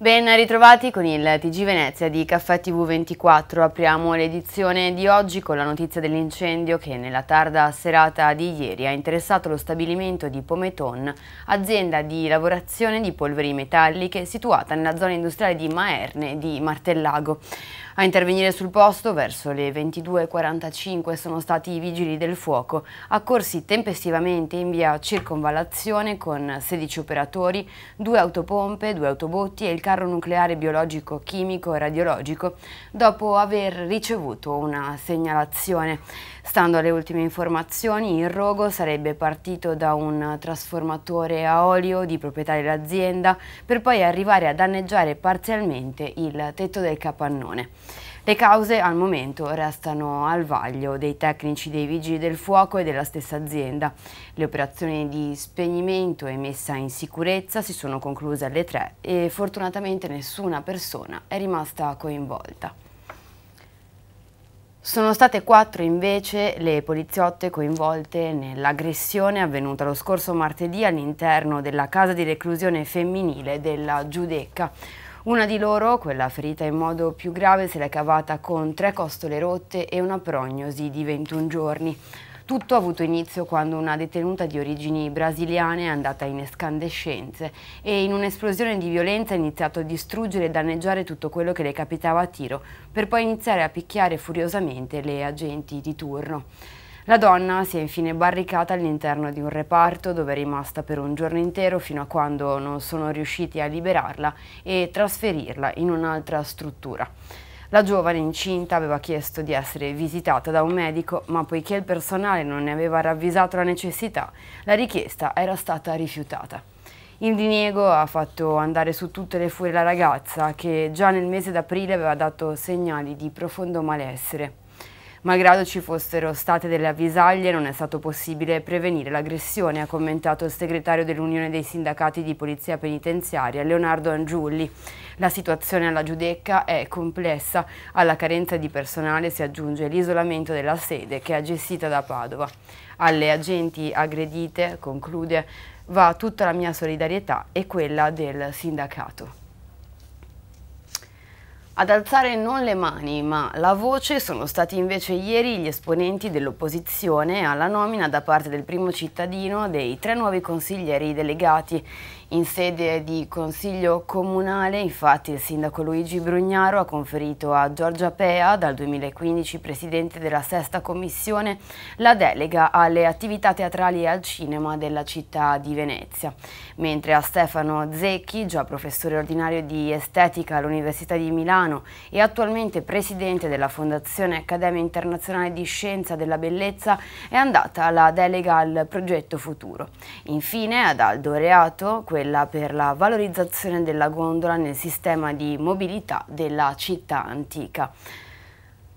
Ben ritrovati con il TG Venezia di Caffè TV24. Apriamo l'edizione di oggi con la notizia dell'incendio che nella tarda serata di ieri ha interessato lo stabilimento di Pometon, azienda di lavorazione di polveri metalliche situata nella zona industriale di Maerne di Martellago. A intervenire sul posto verso le 22.45 sono stati i vigili del fuoco, accorsi tempestivamente in via circonvallazione con 16 operatori, due autopompe, due autobotti e il carro nucleare biologico, chimico e radiologico dopo aver ricevuto una segnalazione. Stando alle ultime informazioni, il rogo sarebbe partito da un trasformatore a olio di proprietà dell'azienda per poi arrivare a danneggiare parzialmente il tetto del capannone. Le cause al momento restano al vaglio dei tecnici dei vigili del fuoco e della stessa azienda. Le operazioni di spegnimento e messa in sicurezza si sono concluse alle 3 e fortunatamente nessuna persona è rimasta coinvolta. Sono state quattro invece le poliziotte coinvolte nell'aggressione avvenuta lo scorso martedì all'interno della casa di reclusione femminile della Giudecca. Una di loro, quella ferita in modo più grave, se l'è cavata con tre costole rotte e una prognosi di 21 giorni. Tutto ha avuto inizio quando una detenuta di origini brasiliane è andata in escandescenze e in un'esplosione di violenza ha iniziato a distruggere e danneggiare tutto quello che le capitava a tiro, per poi iniziare a picchiare furiosamente le agenti di turno. La donna si è infine barricata all'interno di un reparto dove è rimasta per un giorno intero fino a quando non sono riusciti a liberarla e trasferirla in un'altra struttura. La giovane incinta aveva chiesto di essere visitata da un medico, ma poiché il personale non ne aveva ravvisato la necessità, la richiesta era stata rifiutata. Il diniego ha fatto andare su tutte le furie la ragazza, che già nel mese d'aprile aveva dato segnali di profondo malessere. Malgrado ci fossero state delle avvisaglie non è stato possibile prevenire l'aggressione, ha commentato il segretario dell'Unione dei Sindacati di Polizia Penitenziaria Leonardo Angiulli. La situazione alla Giudecca è complessa, alla carenza di personale si aggiunge l'isolamento della sede che è gestita da Padova. Alle agenti aggredite, conclude, va tutta la mia solidarietà e quella del sindacato. Ad alzare non le mani ma la voce sono stati invece ieri gli esponenti dell'opposizione alla nomina da parte del primo cittadino dei tre nuovi consiglieri delegati. In sede di Consiglio Comunale, infatti, il sindaco Luigi Brugnaro ha conferito a Giorgia Pea, dal 2015 presidente della Sesta Commissione, la delega alle attività teatrali e al cinema della città di Venezia, mentre a Stefano Zecchi, già professore ordinario di estetica all'Università di Milano e attualmente presidente della Fondazione Accademia Internazionale di Scienza della Bellezza, è andata la delega al progetto futuro. Infine, ad Aldo Reato, quella per la valorizzazione della gondola nel sistema di mobilità della città antica.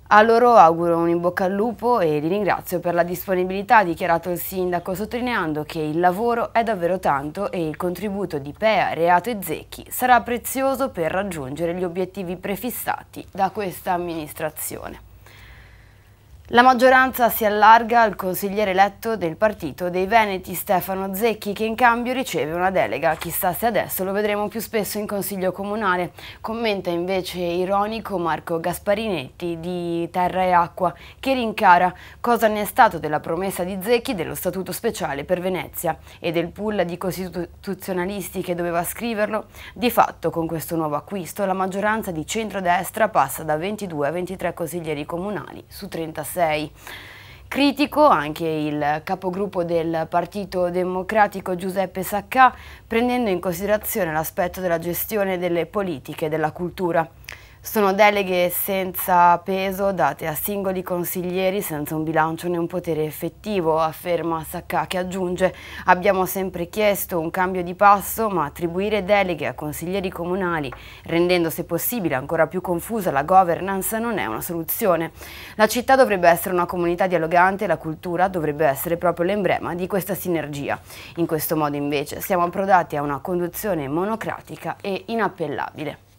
A loro auguro un in bocca al lupo e li ringrazio per la disponibilità, ha dichiarato il sindaco, sottolineando che il lavoro è davvero tanto e il contributo di Pea, Reato e Zecchi sarà prezioso per raggiungere gli obiettivi prefissati da questa amministrazione. La maggioranza si allarga al consigliere eletto del partito dei Veneti Stefano Zecchi che in cambio riceve una delega. Chissà se adesso lo vedremo più spesso in consiglio comunale. Commenta invece ironico Marco Gasparinetti di Terra e Acqua che rincara cosa ne è stato della promessa di Zecchi dello statuto speciale per Venezia e del pool di costituzionalisti che doveva scriverlo. Di fatto con questo nuovo acquisto la maggioranza di centrodestra passa da 22 a 23 consiglieri comunali su 36. 2006. Critico anche il capogruppo del Partito Democratico Giuseppe Saccà, prendendo in considerazione l'aspetto della gestione delle politiche e della cultura. Sono deleghe senza peso date a singoli consiglieri senza un bilancio né un potere effettivo, afferma Sacca che aggiunge abbiamo sempre chiesto un cambio di passo ma attribuire deleghe a consiglieri comunali rendendo se possibile ancora più confusa la governance non è una soluzione. La città dovrebbe essere una comunità dialogante e la cultura dovrebbe essere proprio l'emblema di questa sinergia. In questo modo invece siamo approdati a una conduzione monocratica e inappellabile.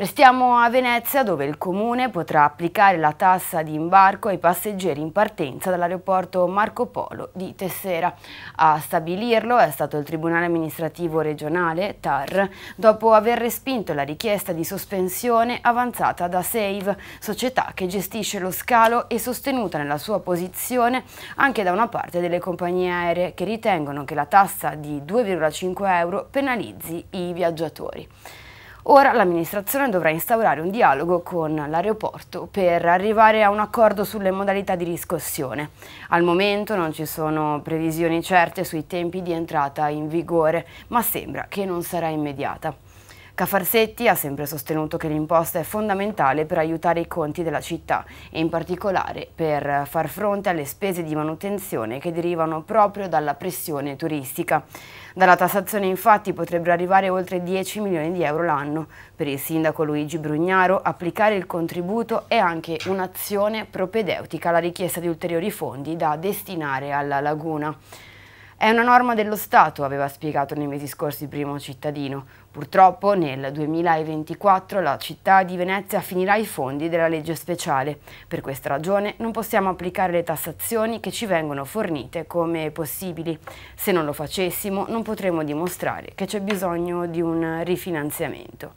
Restiamo a Venezia dove il comune potrà applicare la tassa di imbarco ai passeggeri in partenza dall'aeroporto Marco Polo di Tessera. A stabilirlo è stato il Tribunale amministrativo regionale TAR dopo aver respinto la richiesta di sospensione avanzata da Save, società che gestisce lo scalo e sostenuta nella sua posizione anche da una parte delle compagnie aeree che ritengono che la tassa di 2,5 euro penalizzi i viaggiatori. Ora l'amministrazione dovrà instaurare un dialogo con l'aeroporto per arrivare a un accordo sulle modalità di riscossione. Al momento non ci sono previsioni certe sui tempi di entrata in vigore, ma sembra che non sarà immediata. Cafarsetti ha sempre sostenuto che l'imposta è fondamentale per aiutare i conti della città e in particolare per far fronte alle spese di manutenzione che derivano proprio dalla pressione turistica. Dalla tassazione infatti potrebbero arrivare oltre 10 milioni di euro l'anno. Per il sindaco Luigi Brugnaro applicare il contributo è anche un'azione propedeutica alla richiesta di ulteriori fondi da destinare alla laguna. È una norma dello Stato, aveva spiegato nei mesi scorsi il primo cittadino, Purtroppo nel 2024 la città di Venezia finirà i fondi della legge speciale. Per questa ragione non possiamo applicare le tassazioni che ci vengono fornite come possibili. Se non lo facessimo non potremo dimostrare che c'è bisogno di un rifinanziamento.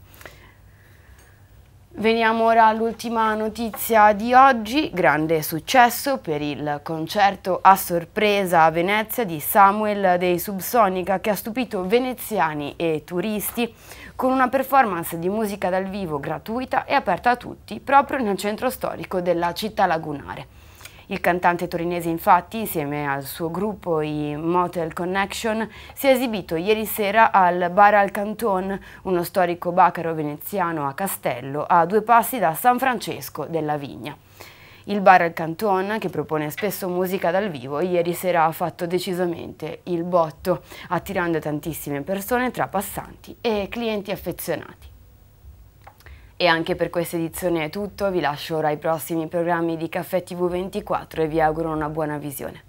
Veniamo ora all'ultima notizia di oggi, grande successo per il concerto a sorpresa a Venezia di Samuel dei Subsonica che ha stupito veneziani e turisti con una performance di musica dal vivo gratuita e aperta a tutti proprio nel centro storico della città lagunare. Il cantante torinese infatti, insieme al suo gruppo, i Motel Connection, si è esibito ieri sera al Bar al Canton, uno storico bacaro veneziano a Castello, a due passi da San Francesco della Vigna. Il Bar al Canton, che propone spesso musica dal vivo, ieri sera ha fatto decisamente il botto, attirando tantissime persone tra passanti e clienti affezionati. E anche per questa edizione è tutto, vi lascio ora ai prossimi programmi di Caffè TV24 e vi auguro una buona visione.